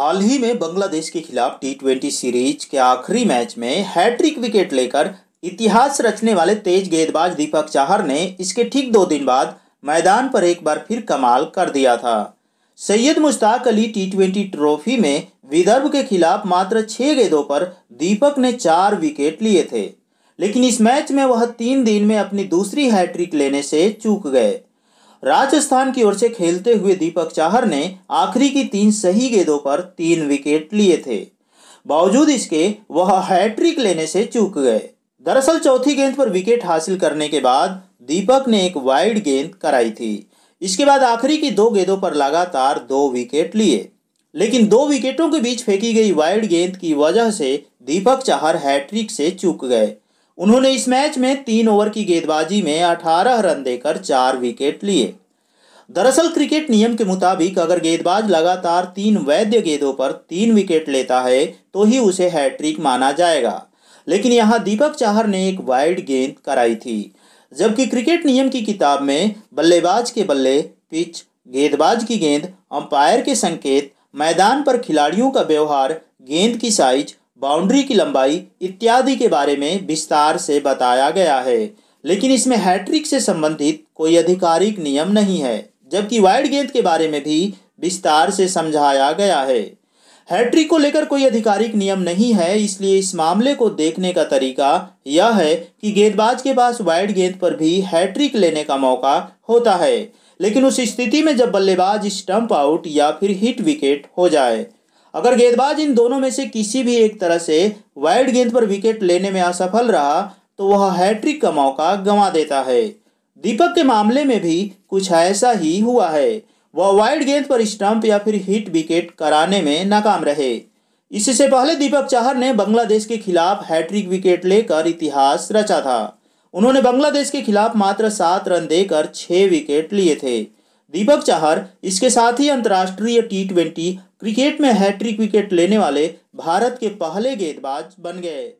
हाल ही में बांग्लादेश के खिलाफ टी ट्वेंटी सीरीज के आखिरी मैच में हैट्रिक विकेट लेकर इतिहास रचने वाले तेज गेंदबाज दीपक चाहर ने इसके ठीक दो दिन बाद मैदान पर एक बार फिर कमाल कर दिया था Syed Mushtaq Ali T twenty trophy में विदर्भ के खिलाफ मात्र छः गेंदों पर दीपक ने चार विकेट लिए थे लेकिन इस मैच में वह तीन दिन में अपनी दूसरी हैट्रिक लेने से चूक गए राजस्थान की ओर से खेलते हुए दीपक चाहर ने आखिरी की तीन सही गेंदों पर तीन विकेट लिए थे बावजूद इसके वह हैट्रिक लेने से चूक गए दरअसल चौथी गेंद पर विकेट हासिल करने के बाद दीपक ने एक वाइड गेंद कराई थी इसके बाद आखिरी की दो गेंदों पर लगातार दो विकेट लिए लेकिन दो विकेटों के बीच फेंकी गई वाइड गेंद की वजह से दीपक चाहर हैट्रिक से चूक गए उन्होंने इस मैच में तीन ओवर की गेंदबाजी में 18 रन देकर चार विकेट लिए दरअसल क्रिकेट नियम के मुताबिक अगर गेंदबाज लगातार तीन वैध गेंदों पर तीन विकेट लेता है तो ही उसे हैट्रिक माना जाएगा लेकिन यहां दीपक चाहर ने एक वाइड गेंद कराई थी जबकि क्रिकेट नियम की किताब में बल्लेबाज के बल्ले पिच गेंदबाज की गेंद अंपायर के संकेत मैदान पर खिलाड़ियों का व्यवहार गेंद की साइज बाउंड्री की लंबाई इत्यादि के बारे में विस्तार से बताया गया है लेकिन इसमें हैट्रिक से संबंधित कोई आधिकारिक नियम नहीं है जबकि वाइड गेंद के बारे में भी विस्तार से समझाया गया है हैट्रिक को लेकर कोई आधिकारिक नियम नहीं है इसलिए इस मामले को देखने का तरीका यह है कि गेंदबाज के पास वाइड गेंद पर भी हैट्रिक लेने का मौका होता है लेकिन उस स्थिति में जब बल्लेबाज स्टंप आउट या फिर हिट विकेट हो जाए अगर गेंदबाज इन दोनों में से किसी भी एक तरह से वाइड गेंद पर विकेट लेने में असफल रहा तो वह हैट्रिक का मौका गंवा देता है दीपक के मामले में भी कुछ ऐसा ही हुआ है वह वाइड गेंद पर स्टंप या फिर हिट विकेट कराने में नाकाम रहे इससे पहले दीपक चाहर ने बांग्लादेश के खिलाफ हैट्रिक विकेट लेकर इतिहास रचा था उन्होंने बांग्लादेश के खिलाफ मात्र सात रन देकर छः विकेट लिए थे दीपक चाहर इसके साथ ही अंतर्राष्ट्रीय टी ट्वेंटी क्रिकेट में हैट्रिक विकेट लेने वाले भारत के पहले गेंदबाज बन गए